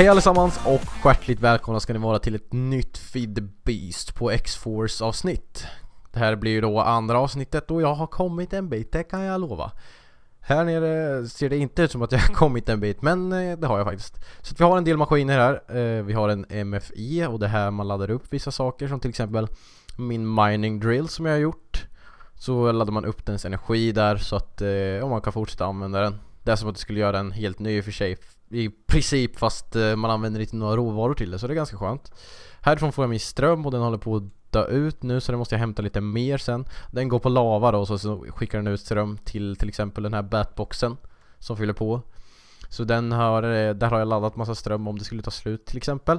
Hej allesammans och hjärtligt välkomna ska ni vara till ett nytt Feed the Beast på X-Force avsnitt. Det här blir ju då andra avsnittet och jag har kommit en bit, det kan jag lova. Här nere ser det inte ut som att jag har kommit en bit, men eh, det har jag faktiskt. Så att vi har en del maskiner här. Eh, vi har en MFI och det är här man laddar upp vissa saker som till exempel min mining drill som jag har gjort. Så laddar man upp dens energi där så att eh, Om man kan fortsätta använda den. Det är som att det skulle göra en helt ny i och för sig i princip fast eh, man använder inte några råvaror till det så det är ganska skönt. Härifrån får jag min ström och den håller på att dö ut nu så den måste jag hämta lite mer sen. Den går på lava då så skickar den ut ström till till exempel den här batboxen som fyller på. Så den har, eh, där har jag laddat massa ström om det skulle ta slut till exempel.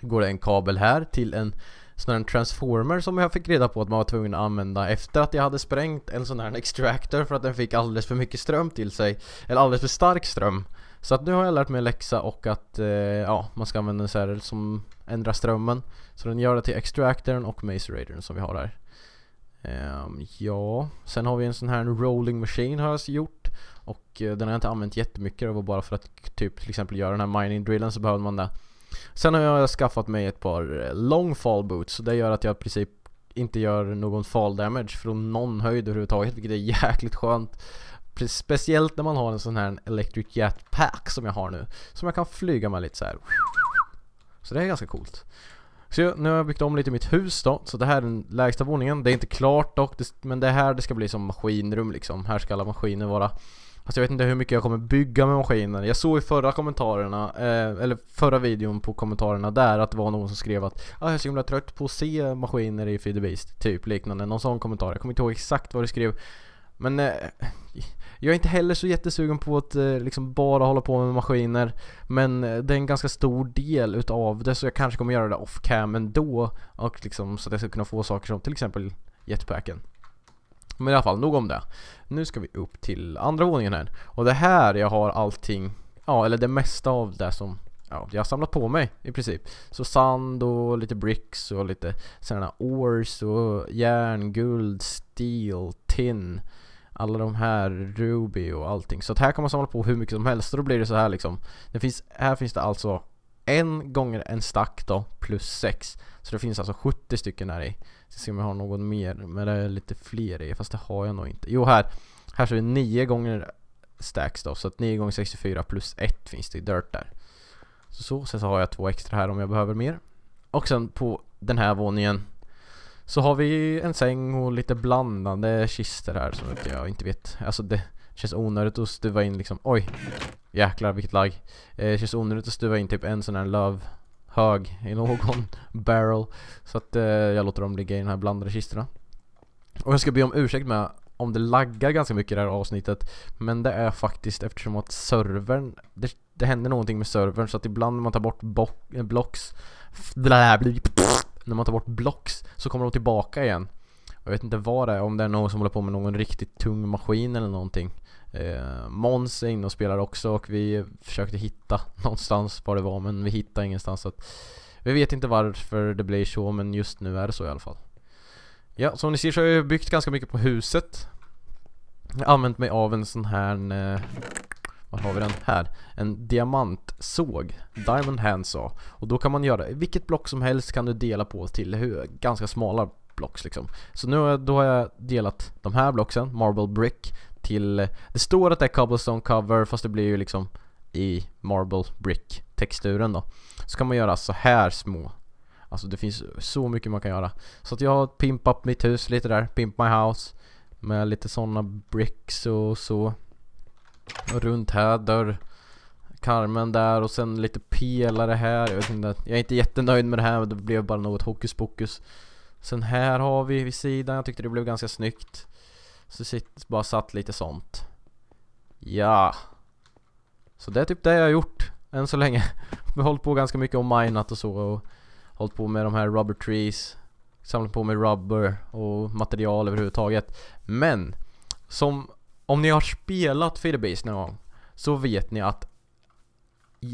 Går det en kabel här till en sån här transformer som jag fick reda på att man var tvungen att använda efter att jag hade sprängt en sån här extractor för att den fick alldeles för mycket ström till sig. Eller alldeles för stark ström. Så att nu har jag lärt mig läxa och att eh, ja, man ska använda en SRL som ändrar strömmen. Så den gör det till extractorn och maceratorn som vi har här. Um, ja, sen har vi en sån här rolling machine har jag gjort. Och eh, den har jag inte använt jättemycket. Det var bara för att typ till exempel göra den här mining drillen så behövde man det. Sen har jag skaffat mig ett par eh, long fall boots. Så det gör att jag i princip inte gör någon fall damage från någon höjd överhuvudtaget. Vilket är jäkligt skönt. Speciellt när man har en sån här Electric Jet Pack som jag har nu. Som jag kan flyga med lite så här. Så det är ganska coolt. Så jag, nu har jag byggt om lite mitt hus då, så det här är den lägsta våningen. Det är inte klart dock, det, men det är här det ska bli som maskinrum liksom. Här ska alla maskiner vara. Alltså jag vet inte hur mycket jag kommer bygga med maskiner. Jag såg i förra kommentarerna, eh, eller förra videon på kommentarerna där att det var någon som skrev att ah, jag är så himla trött på att se maskiner i Feed the Beast, typ liknande. Någon sån kommentar. Jag kommer inte ihåg exakt vad du skrev. Men eh, jag är inte heller så jättesugen på att eh, liksom bara hålla på med maskiner. Men eh, det är en ganska stor del utav det så jag kanske kommer göra det off cam ändå. Och liksom, så att jag ska kunna få saker som till exempel jetpacken. Men i alla fall, nog om det. Nu ska vi upp till andra våningen här. Och det här jag har allting, ja eller det mesta av det som ja, jag har samlat på mig i princip. Så sand och lite bricks och lite sådana ores och järn, guld, steel, tin alla de här, Ruby och allting. Så att här kan man samla på hur mycket som helst och då blir det så här liksom. Det finns, här finns det alltså en gånger en stack då, plus sex. Så det finns alltså 70 stycken här i. Ska se om jag har någon mer, men det är lite fler i, fast det har jag nog inte. Jo här, här så är det 9 gånger stacks då, så att 9 gånger 64 plus 1 finns det i dirt där. Så, så, sen så har jag två extra här om jag behöver mer. Och sen på den här våningen så har vi en säng och lite blandade kister här som jag inte vet. Alltså det känns onödigt att stuva in liksom, oj, jäklar vilket lag. Det eh, känns onödigt att stuva in typ en sån här lövhög i någon barrel. Så att eh, jag låter dem ligga i de här blandade kisterna. Och jag ska be om ursäkt med om det laggar ganska mycket i det här avsnittet. Men det är faktiskt eftersom att servern, det, det händer någonting med servern så att ibland när man tar bort blocks, blä, när man tar bort blocks så kommer de tillbaka igen. Jag vet inte vad det är, om det är någon som håller på med någon riktigt tung maskin eller någonting. Eh, Måns är inne och spelar också och vi försökte hitta någonstans var det var men vi hittade ingenstans. Så att vi vet inte varför det blev så men just nu är det så i alla fall. Ja, som ni ser så har jag byggt ganska mycket på huset. Jag har använt mig av en sån här eh, var har vi den? Här. En diamantsåg. Diamond handsaw. Och då kan man göra vilket block som helst kan du dela på till hur, ganska smala blocks liksom. Så nu då har jag delat de här blocksen, marble brick, till... Det står att det är cobblestone cover fast det blir ju liksom i marble brick texturen då. Så kan man göra så här små. Alltså det finns så mycket man kan göra. Så att jag har pimpat mitt hus lite där, pimp my house. Med lite sådana bricks och så runt här, dörr Karmen där och sen lite pelare här. Jag, vet inte, jag är inte jättenöjd med det här men det blev bara något hokus pokus. Sen här har vi vid sidan, jag tyckte det blev ganska snyggt. Så sitt, bara satt lite sånt. Ja. Så det är typ det jag har gjort än så länge. Jag har hållit på ganska mycket och minat och så och hållit på med de här rubber trees. Samlat på med rubber och material överhuvudtaget. Men som om ni har spelat Firebase någon gång så vet ni att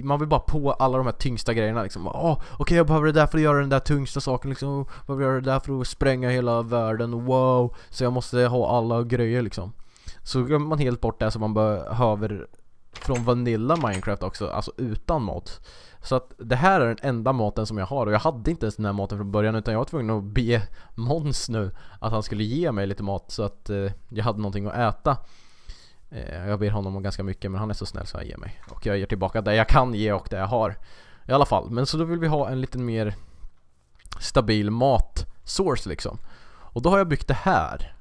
man vill bara på alla de här tyngsta grejerna liksom. Åh, okej okay, jag behöver det där för att göra den där tyngsta saken liksom. Jag behöver göra det där för att spränga hela världen, wow. Så jag måste ha alla grejer liksom. Så glömmer man helt bort det som man behöver från Vanilla Minecraft också, alltså utan mods. Så att det här är den enda maten som jag har och jag hade inte ens den här maten från början utan jag var tvungen att be Mons nu att han skulle ge mig lite mat så att eh, jag hade någonting att äta. Eh, jag ber honom om ganska mycket men han är så snäll så han ger mig. Och jag ger tillbaka det jag kan ge och det jag har. I alla fall, men så då vill vi ha en lite mer stabil matsource liksom. Och då har jag byggt det här.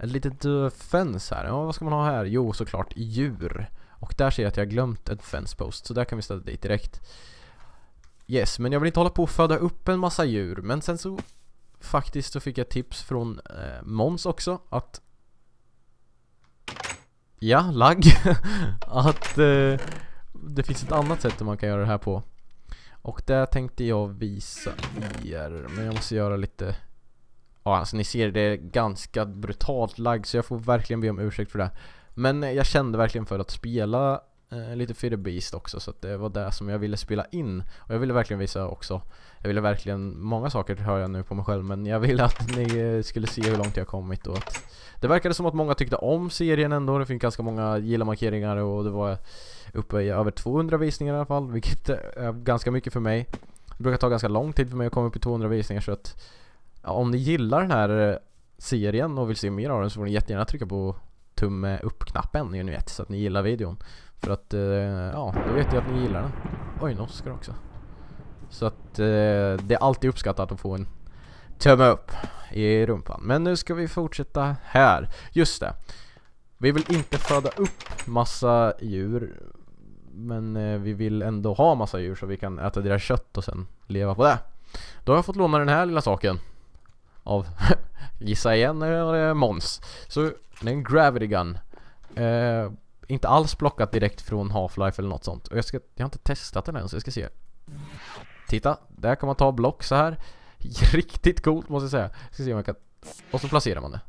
Ett litet uh, fens här. Ja, vad ska man ha här? Jo, såklart djur. Och där ser jag att jag har glömt en fence post, så där kan vi ställa dit direkt. Yes, men jag vill inte hålla på och föda upp en massa djur, men sen så faktiskt så fick jag tips från eh, Mons också att Ja, lagg. att eh, det finns ett annat sätt man kan göra det här på. Och det tänkte jag visa er. Men jag måste göra lite... Ja, alltså ni ser det är ganska brutalt lagg så jag får verkligen be om ursäkt för det. Men eh, jag kände verkligen för att spela eh, lite Fear the Beast också så att det var det som jag ville spela in. Och jag ville verkligen visa också, jag ville verkligen, många saker hör jag nu på mig själv men jag ville att ni eh, skulle se hur långt jag kommit och att det verkade som att många tyckte om serien ändå, det fick ganska många gilla-markeringar och det var uppe i över 200 visningar i alla fall, vilket eh, är ganska mycket för mig. Det brukar ta ganska lång tid för mig att komma upp i 200 visningar så att ja, om ni gillar den här serien och vill se mer av den så får ni jättegärna trycka på tumme upp-knappen ju ni vet så att ni gillar videon. För att, eh, ja, då vet jag att ni gillar den. Oj, en Oscar också. Så att eh, det är alltid uppskattat att få en tumme upp i rumpan. Men nu ska vi fortsätta här. Just det. Vi vill inte föda upp massa djur. Men eh, vi vill ändå ha massa djur så vi kan äta deras kött och sen leva på det. Då har jag fått låna den här lilla saken. Av, gissa igen, eller eh, Måns. Så det är en Gravity Gun. Eh, inte alls plockat direkt från Half-Life eller något sånt. Och jag, ska, jag har inte testat den än så jag ska se. Titta, där kan man ta block så här. Riktigt coolt måste jag säga. Jag ska se om jag kan... Och så placerar man det.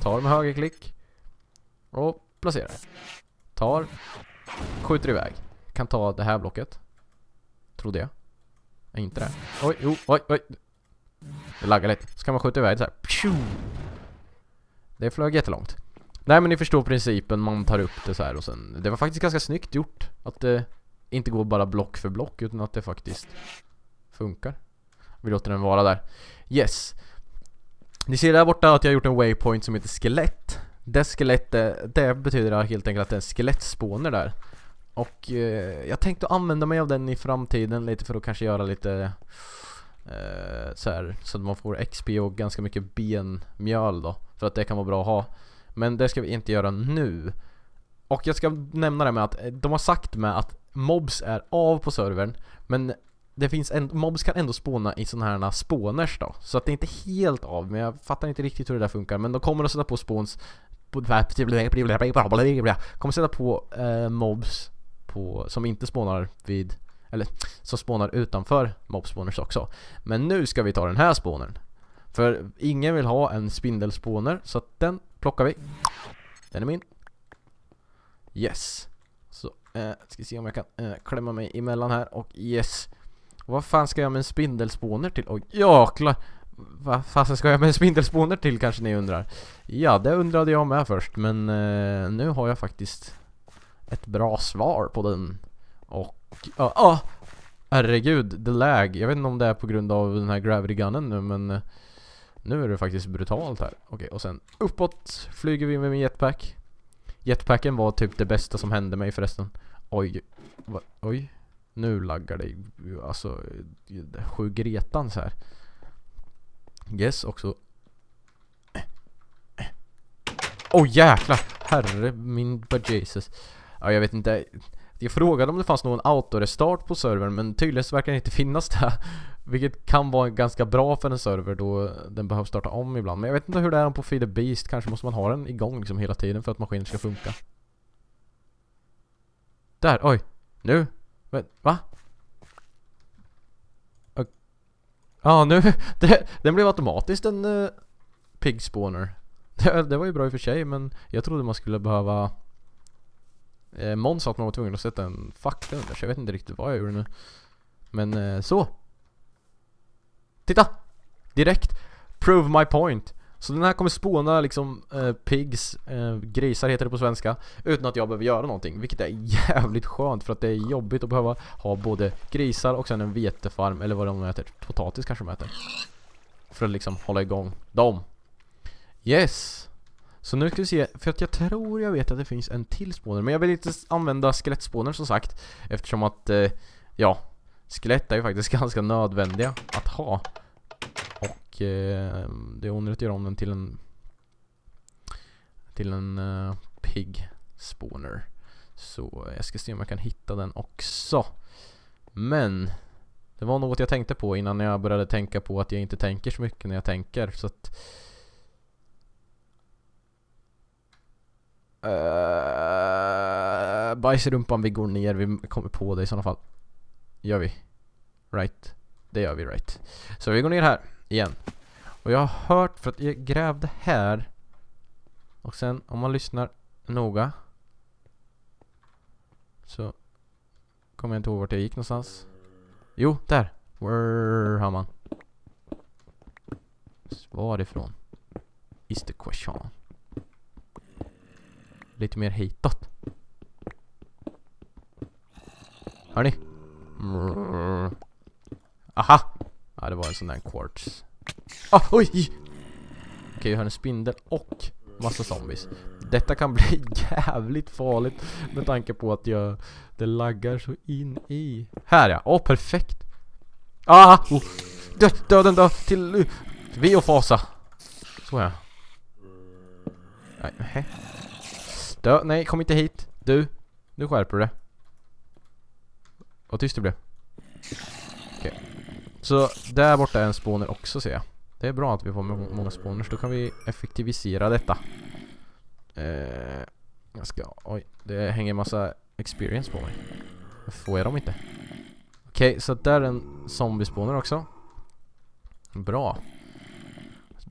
Tar med högerklick. Och placerar. Tar. Skjuter iväg. Kan ta det här blocket. Tror det. Är inte det. Oj, oj, oj. Det laggar lite. Så kan man skjuta iväg så här. Det flög jättelångt. Nej men ni förstår principen, man tar upp det så här och sen Det var faktiskt ganska snyggt gjort Att det inte går bara block för block utan att det faktiskt funkar Vi låter den vara där Yes Ni ser där borta att jag har gjort en waypoint som heter skelett Dess skelett, det betyder helt enkelt att det är en skelettspåner där Och eh, jag tänkte använda mig av den i framtiden lite för att kanske göra lite eh, så här, så att man får XP och ganska mycket benmjöl då För att det kan vara bra att ha men det ska vi inte göra nu. Och jag ska nämna det med att eh, de har sagt med att mobs är av på servern. Men det finns en, mobs kan ändå spåna i sådana här spåners då. Så att det är inte helt av, men jag fattar inte riktigt hur det där funkar. Men de kommer att sätta på spåns kommer sätta på eh, mobs på, som inte spånar vid eller som spånar utanför mobspawners också. Men nu ska vi ta den här spånen. För ingen vill ha en spindelspåner så att den plockar vi. Den är min. Yes. Så, eh, ska se om jag kan eh, klämma mig emellan här. Och yes. Vad fan ska jag med en spindelspåner till? Oj, jäklar! Vad fasen ska jag med en spindelspåner till kanske ni undrar? Ja, det undrade jag med först. Men eh, nu har jag faktiskt ett bra svar på den. Och... Ja, ah, ah, herregud, the lag. Jag vet inte om det är på grund av den här gravity gunnen nu, men... Eh, nu är det faktiskt brutalt här. Okej, okay, och sen uppåt flyger vi med min jetpack. Jetpacken var typ det bästa som hände mig förresten. Oj, va, oj. Nu laggar det alltså sju gretans här. Yes, också. Oj oh, jäklar! Herre min Jesus. Ja, jag vet inte. Jag frågade om det fanns någon autorestart på servern men tydligen så verkar det inte finnas det. Vilket kan vara ganska bra för en server då den behöver starta om ibland. Men jag vet inte hur det är på Feed the Beast. Kanske måste man ha den igång liksom hela tiden för att maskinen ska funka. Där, oj. Nu. va? Ja, ah, nu. Det, den blev automatiskt en uh, pig spawner. Det, det, var ju bra i och för sig, men jag trodde man skulle behöva... Eh, Måns sa att man var tvungen att sätta en fakta under, så jag vet inte riktigt vad jag gjorde nu. Men eh, så! Titta! Direkt! Prove my point! Så den här kommer spåna liksom eh, pigs, eh, grisar heter det på svenska Utan att jag behöver göra någonting Vilket är jävligt skönt för att det är jobbigt att behöva ha både grisar och sen en vetefarm Eller vad de äter, potatis kanske de äter För att liksom hålla igång dem Yes! Så nu ska vi se, för att jag tror jag vet att det finns en till spåner Men jag vill inte använda skelettspåner som sagt Eftersom att, eh, ja Skelett är ju faktiskt ganska nödvändiga att ha. Och eh, det är onödigt att göra om den till en till en eh, pig spawner. Så jag ska se om jag kan hitta den också. Men det var något jag tänkte på innan jag började tänka på att jag inte tänker så mycket när jag tänker. Så att... Uh, eh, bajs i rumpan, vi går ner, vi kommer på det i sådana fall gör vi. Right. Det gör vi right. Så vi går ner här igen. Och jag har hört för att jag grävde här. Och sen om man lyssnar noga. Så kommer jag inte ihåg vart jag gick någonstans. Jo, där. Where har man? Svar ifrån. Is the question. Lite mer hitåt. Hör ni? Aha! Ja, det var en sån där quartz. Ah, oj! Okej, okay, vi har en spindel och massa zombies. Detta kan bli jävligt farligt med tanke på att jag det laggar så in i. Här ja, åh oh, perfekt. Ah! Oh. Dö, döden dö till uh, vi och fasa. Så ja. Nej, he. Dö, nej, kom inte hit. Du, nu skärper du det. Vad tyst det blev. Okay. Så där borta är en spawner också ser jag. Det är bra att vi får många spawners. Då kan vi effektivisera detta. Eh, jag ska... Oj, det hänger massa experience på mig. Får jag dem inte? Okej, okay, så där är en zombie också. Bra.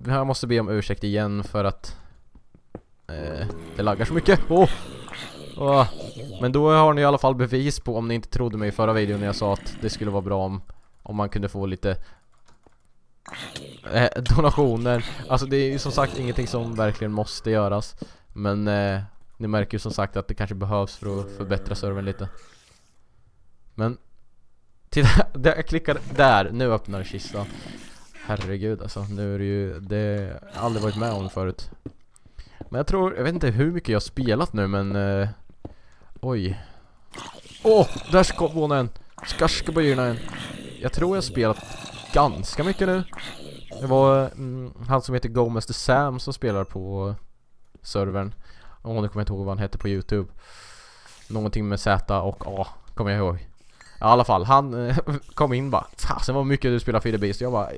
Jag måste be om ursäkt igen för att eh, det laggar så mycket. Åh! Oh! Oh. Men då har ni i alla fall bevis på om ni inte trodde mig i förra videon när jag sa att det skulle vara bra om, om man kunde få lite eh, donationer. Alltså det är ju som sagt ingenting som verkligen måste göras. Men eh, ni märker ju som sagt att det kanske behövs för att förbättra servern lite. Men Titta, där, jag klickar där, nu öppnar kistan Herregud alltså, nu är det ju, det har aldrig varit med om förut Men jag tror, jag vet inte hur mycket jag har spelat nu men eh, Oj. Åh, oh, där ska hon en. Skarskebyrna en. Jag tror jag spelat ganska mycket nu. Det var mm, han som heter Gomez the Sam som spelar på servern. Åh, nu kommer jag inte ihåg vad han hette på Youtube. Någonting med Z och A, kommer jag ihåg. I alla fall, han eh, kom in bara Fasen vad mycket du spelar 4 Beast Jag bara,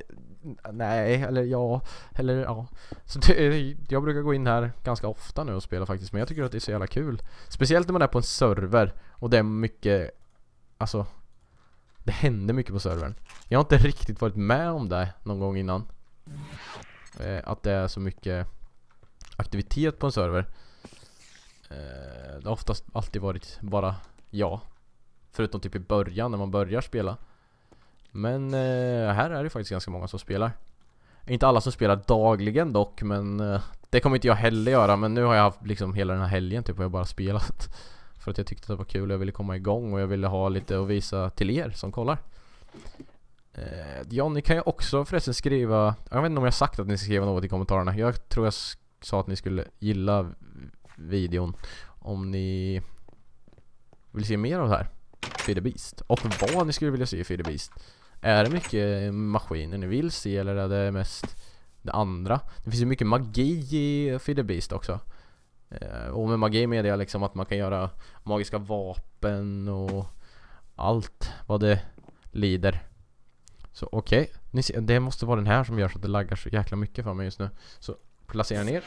nej, eller ja, eller ja. Så det, jag brukar gå in här ganska ofta nu och spela faktiskt, men jag tycker att det är så jävla kul. Speciellt när man är på en server och det är mycket, alltså, det händer mycket på servern. Jag har inte riktigt varit med om det någon gång innan. Eh, att det är så mycket aktivitet på en server. Eh, det har oftast alltid varit bara jag. Förutom typ i början när man börjar spela. Men eh, här är det faktiskt ganska många som spelar. Inte alla som spelar dagligen dock, men eh, det kommer inte jag heller göra. Men nu har jag haft liksom hela den här helgen typ och jag bara spelat. För att jag tyckte det var kul och jag ville komma igång och jag ville ha lite att visa till er som kollar. Eh, ja, ni kan ju också förresten skriva, jag vet inte om jag sagt att ni ska skriva något i kommentarerna. Jag tror jag sa att ni skulle gilla videon om ni vill se mer av det här. Feed the Beast. Och vad ni skulle vilja se i Feed the Beast. Är det mycket maskiner ni vill se eller är det mest det andra? Det finns ju mycket magi i Feed Beast också. Eh, och med magi menar jag liksom att man kan göra magiska vapen och allt vad det lider. Så okej, okay. det måste vara den här som gör så att det laggar så jäkla mycket för mig just nu. Så placera ner.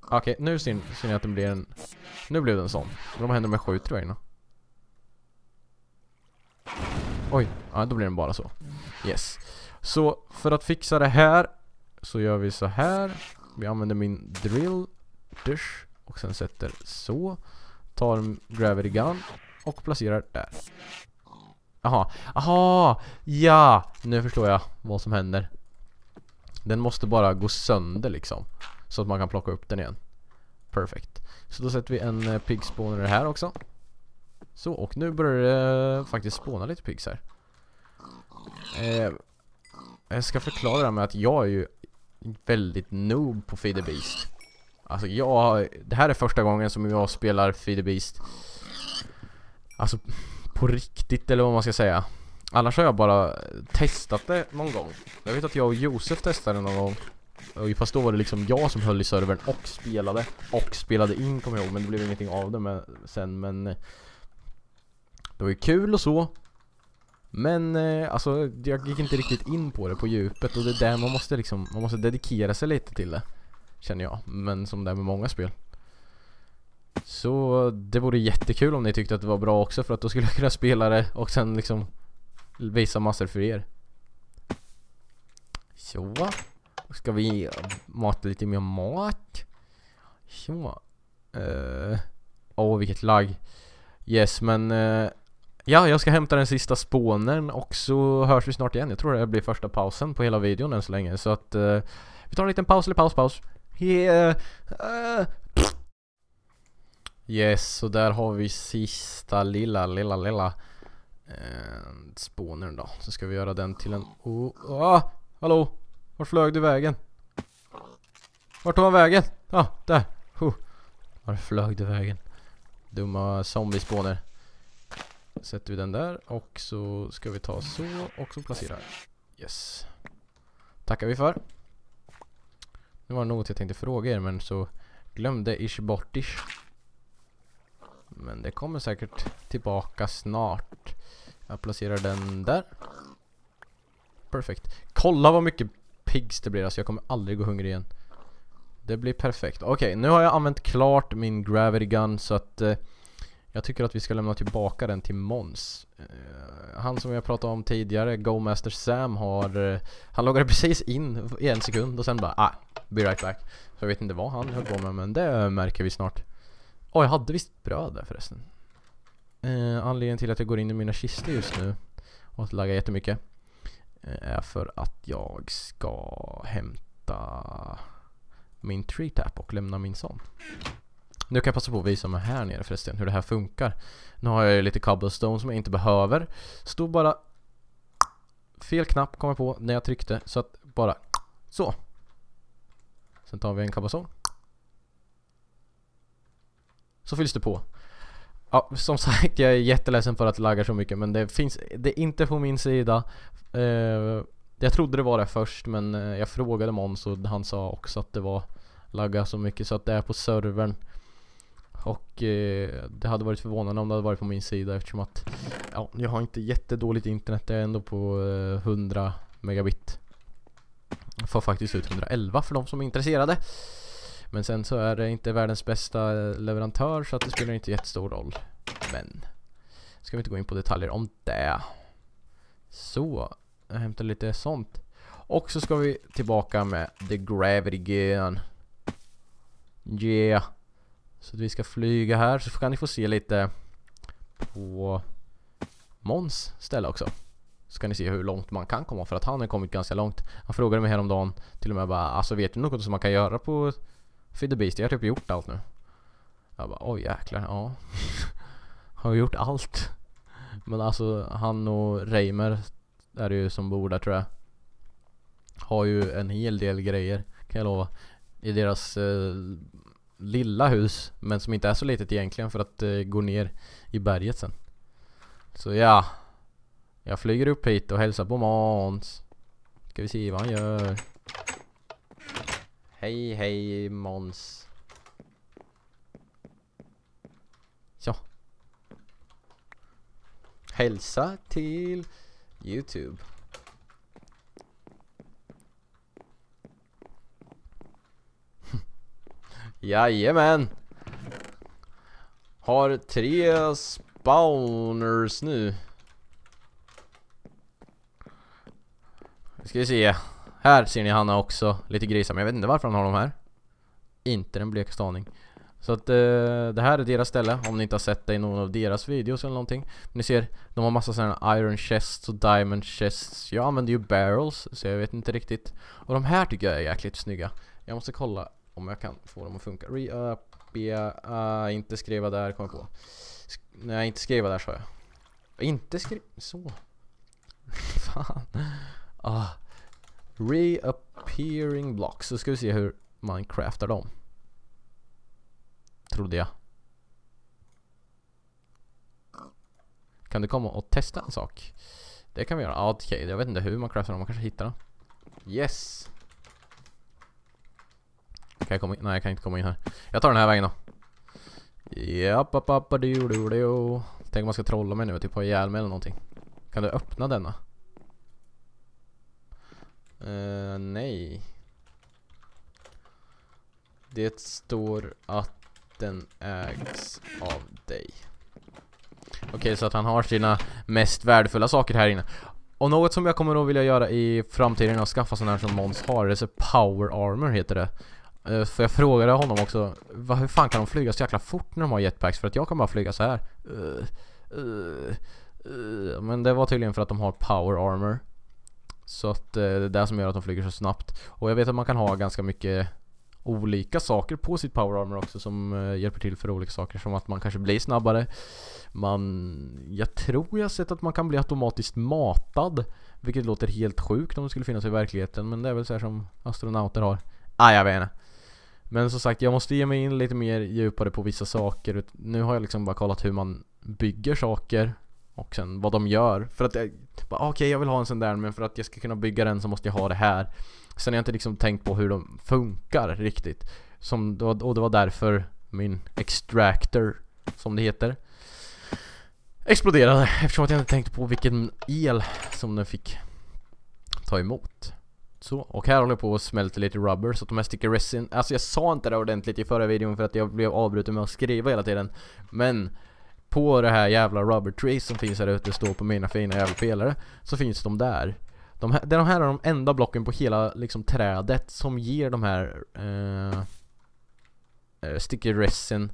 Okej, okay, nu ser, ser ni att det blir en... Nu blev det en sån. Vad händer om jag skjuter jag innan? Oj, ja, då blir den bara så. Yes. Så för att fixa det här så gör vi så här. Vi använder min drill, dusch och sen sätter så. Tar gravity gun och placerar där. Aha, aha, ja, nu förstår jag vad som händer. Den måste bara gå sönder liksom. Så att man kan plocka upp den igen. Perfekt. Så då sätter vi en pig eh, pigspawner här också. Så, och nu börjar det eh, faktiskt spåna lite pigs här. Eh, jag ska förklara det här med att jag är ju väldigt noob på Feed the Beast. Alltså jag, det här är första gången som jag spelar Feed the Beast. Alltså på riktigt eller vad man ska säga. Annars har jag bara testat det någon gång. Jag vet att jag och Josef testade det någon gång. Och fast då var det liksom jag som höll i servern och spelade. Och spelade in kommer jag ihåg, men det blev ingenting av det med, sen. Men eh, det var ju kul och så. Men eh, alltså jag gick inte riktigt in på det på djupet och det är där man måste liksom, man måste dedikera sig lite till det. Känner jag. Men som det är med många spel. Så det vore jättekul om ni tyckte att det var bra också för att då skulle jag kunna spela det och sen liksom visa massor för er. Så. Ska vi mata lite mer mat? Så. Eh, åh, uh, oh, vilket lag. Yes, men... Uh, Ja, jag ska hämta den sista spånen och så hörs vi snart igen. Jag tror det blir första pausen på hela videon än så länge. Så att eh, vi tar en liten paus eller paus, paus. Eh, yes, och där har vi sista lilla, lilla, lilla eh, spånen då. Så ska vi göra den till en... Oh, ah, hallå! Vart flög du vägen? Vart tog han vägen? Ja, ah, där! Huh. Vart flög du vägen? Dumma zombiespåner sätter vi den där och så ska vi ta så och så placera. Yes. Tackar vi för. Nu var det något jag tänkte fråga er men så glömde ish bort ish. Men det kommer säkert tillbaka snart. Jag placerar den där. Perfekt. Kolla vad mycket pigs det blir alltså. Jag kommer aldrig gå hungrig igen. Det blir perfekt. Okej, okay, nu har jag använt klart min gravity gun så att... Eh, jag tycker att vi ska lämna tillbaka den till Mons. Eh, han som jag pratade om tidigare, Go Sam, har... Eh, han loggade precis in i en sekund och sen bara ah, be right back. Så jag vet inte vad han höll på med men det märker vi snart. Åh, oh, jag hade visst bröd där förresten. Eh, anledningen till att jag går in i mina kistor just nu och att lagga jättemycket eh, är för att jag ska hämta min tree tap och lämna min sån. Nu kan jag passa på att visa mig här nere förresten, hur det här funkar. Nu har jag lite cobblestone som jag inte behöver. Stod bara fel knapp kom jag på när jag tryckte, så att bara så. Sen tar vi en cobblestone. Så fylls det på. Ja, som sagt, jag är jätteledsen för att det laggar så mycket men det finns, det är inte på min sida. Eh, jag trodde det var det först men eh, jag frågade Måns och han sa också att det var lagga så mycket så att det är på servern. Och eh, det hade varit förvånande om det hade varit på min sida eftersom att ja, jag har inte jättedåligt internet. Jag är ändå på eh, 100 megabit. Jag får faktiskt ut 111 för de som är intresserade. Men sen så är det inte världens bästa eh, leverantör så att det spelar inte jättestor roll. Men ska vi inte gå in på detaljer om det. Så, jag hämtar lite sånt. Och så ska vi tillbaka med The Gravity Gun. Yeah. Så att vi ska flyga här så kan ni få se lite på Mons ställe också. Så kan ni se hur långt man kan komma för att han har kommit ganska långt. Han frågade mig häromdagen till och med bara alltså vet du något som man kan göra på Feed the Beast? Jag har typ gjort allt nu. Jag bara oj jäklar, ja. har gjort allt. Men alltså han och Reimer är det ju som bor där tror jag. Har ju en hel del grejer kan jag lova. I deras eh, lilla hus men som inte är så litet egentligen för att eh, gå ner i berget sen. Så ja, jag flyger upp hit och hälsar på Måns. Ska vi se vad han gör. Hej hej Måns. Så. Hälsa till Youtube. Jajamän! Har tre spawners nu. Ska vi se. Här ser ni Hanna också. Lite grisar, men jag vet inte varför han har dem här. Inte den blekaste aning. Så att eh, det här är deras ställe, om ni inte har sett det i någon av deras videos eller någonting. ni ser, de har massa sådana iron chests och diamond chests. Jag använder ju barrels, så jag vet inte riktigt. Och de här tycker jag är jäkligt snygga. Jag måste kolla om jag kan få dem att funka. Re-up, ah, inte skriva där kom jag på. Sk nej, inte skriva där sa jag. Inte skriva... Så. Fan. Ah. Reappearing blocks. Så ska vi se hur man craftar dem. Trodde jag. Kan du komma och testa en sak? Det kan vi göra. Ah, Okej, okay. jag vet inte hur man craftar dem. Man kanske hittar dem. Yes! Kan jag komma in? Nej, jag kan inte komma in här. Jag tar den här vägen då. Jappapappadiododio. Tänk om man ska trolla mig nu, och typ ha ihjäl mig eller någonting. Kan du öppna denna? Uh, eh, nej. Det står att den ägs av dig. Okej, okay, så att han har sina mest värdefulla saker här inne. Och något som jag kommer att vilja göra i framtiden är att skaffa sådana här som Måns har. Det är så power armor heter det. För eh, jag frågade honom också Hur fan kan de flyga så jäkla fort när de har jetpacks? För att jag kan bara flyga så här. Eh, eh, men det var tydligen för att de har power armor Så att det är det som gör att de flyger så snabbt Och jag vet att man kan ha ganska mycket olika saker på sitt power armor också som hjälper till för olika saker som att man kanske blir snabbare Man... Jag tror jag sett att man kan bli automatiskt matad Vilket låter helt sjukt om det skulle finnas i verkligheten men det är väl så som astronauter har Ah jag vet inte men som sagt, jag måste ge mig in lite mer djupare på vissa saker. Nu har jag liksom bara kollat hur man bygger saker och sen vad de gör. För att jag, ah, okej okay, jag vill ha en sån där men för att jag ska kunna bygga den så måste jag ha det här. Sen har jag inte liksom tänkt på hur de funkar riktigt. Som, och det var därför min extractor, som det heter, exploderade eftersom att jag inte tänkte på vilken el som den fick ta emot. Så, och här håller jag på och smälter lite rubber så att de här sticker resin Alltså jag sa inte det ordentligt i förra videon för att jag blev avbruten med att skriva hela tiden Men på det här jävla rubber trees som finns här ute, står på mina fina jävla pelare Så finns de där de här, de här är de enda blocken på hela liksom trädet som ger de här eh, eh Sticker resin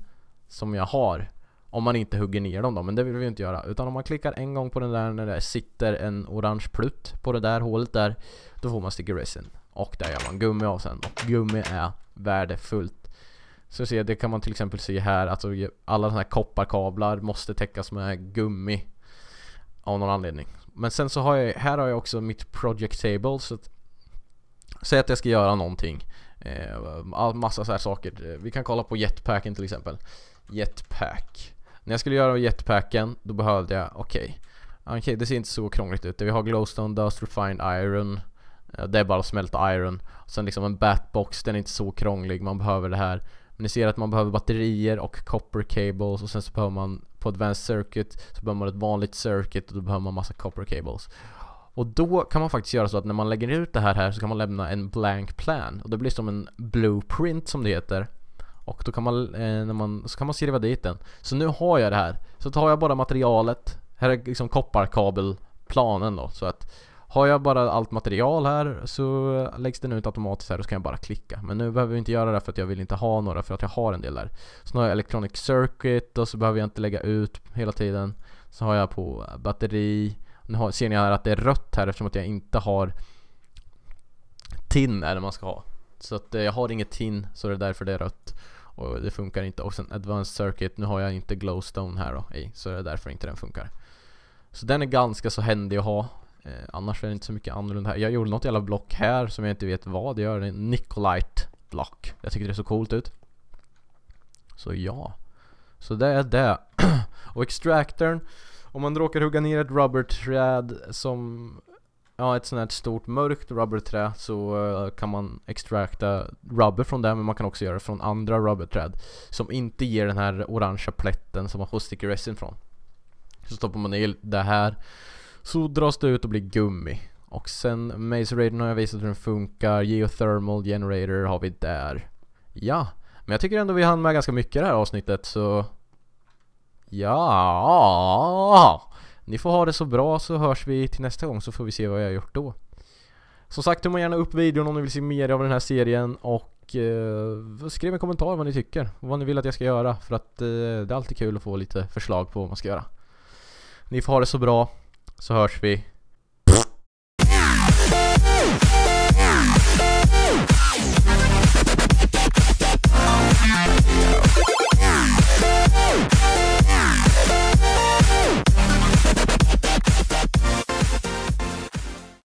som jag har om man inte hugger ner dem då, men det vill vi inte göra. Utan om man klickar en gång på den där när det sitter en orange plutt på det där hålet där. Då får man sticky resin. Och där gör man gummi av sen. Och gummi är värdefullt. Så se, det kan man till exempel se här. Alltså alla sådana här kopparkablar måste täckas med gummi. Av någon anledning. Men sen så har jag, här har jag också mitt project table. Så att, säg att jag ska göra någonting. Eh, massa så här saker. Vi kan kolla på jetpacken till exempel. Jetpack. När jag skulle göra jetpacken, då behövde jag, okej. Okay. Okej, okay, det ser inte så krångligt ut. Vi har glowstone dust, refined iron. Eh, det är bara att smälta iron. Sen liksom en batbox, den är inte så krånglig. Man behöver det här. Men ni ser att man behöver batterier och copper cables och sen så behöver man på advanced circuit så behöver man ett vanligt circuit och då behöver man massa copper cables. Och då kan man faktiskt göra så att när man lägger ut det här här så kan man lämna en blank plan och det blir som en blueprint som det heter. Och då kan man, eh, när man, så kan man skriva dit den. Så nu har jag det här. Så tar jag bara materialet. Här är liksom kopparkabelplanen då. Så att har jag bara allt material här så läggs den ut automatiskt här och så kan jag bara klicka. Men nu behöver vi inte göra det för att jag vill inte ha några för att jag har en del där. Så nu har jag Electronic Circuit och så behöver jag inte lägga ut hela tiden. Så har jag på batteri. Nu har, ser ni här att det är rött här eftersom att jag inte har TIN är det man ska ha. Så att eh, jag har inget tin så det är därför det är rött. Och det funkar inte. Och sen Advanced Circuit, nu har jag inte Glowstone här då i, så det är därför inte den funkar. Så den är ganska så händig att ha. Eh, annars är det inte så mycket annorlunda här. Jag gjorde något jävla block här som jag inte vet vad det gör. Det är en Nicolite block. Jag tycker det ser coolt ut. Så ja. Så det är det. och extractorn. Om man råkar hugga ner ett rubberträd som ja, ett sånt här stort mörkt rubberträ så eh, kan man extrakta rubber från det men man kan också göra det från andra rubberträd som inte ger den här orangea plätten som man får sticker resin från. Så stoppar man i det här så dras det ut och blir gummi. Och sen Maze Raiden har jag visat hur den funkar, Geothermal Generator har vi där. Ja, men jag tycker ändå vi hann med ganska mycket i det här avsnittet så... Ja. Ni får ha det så bra så hörs vi till nästa gång så får vi se vad jag har gjort då. Som sagt, tumma gärna upp videon om ni vill se mer av den här serien och eh, skriv en kommentar vad ni tycker och vad ni vill att jag ska göra för att eh, det är alltid kul att få lite förslag på vad man ska göra. Ni får ha det så bra så hörs vi Hey!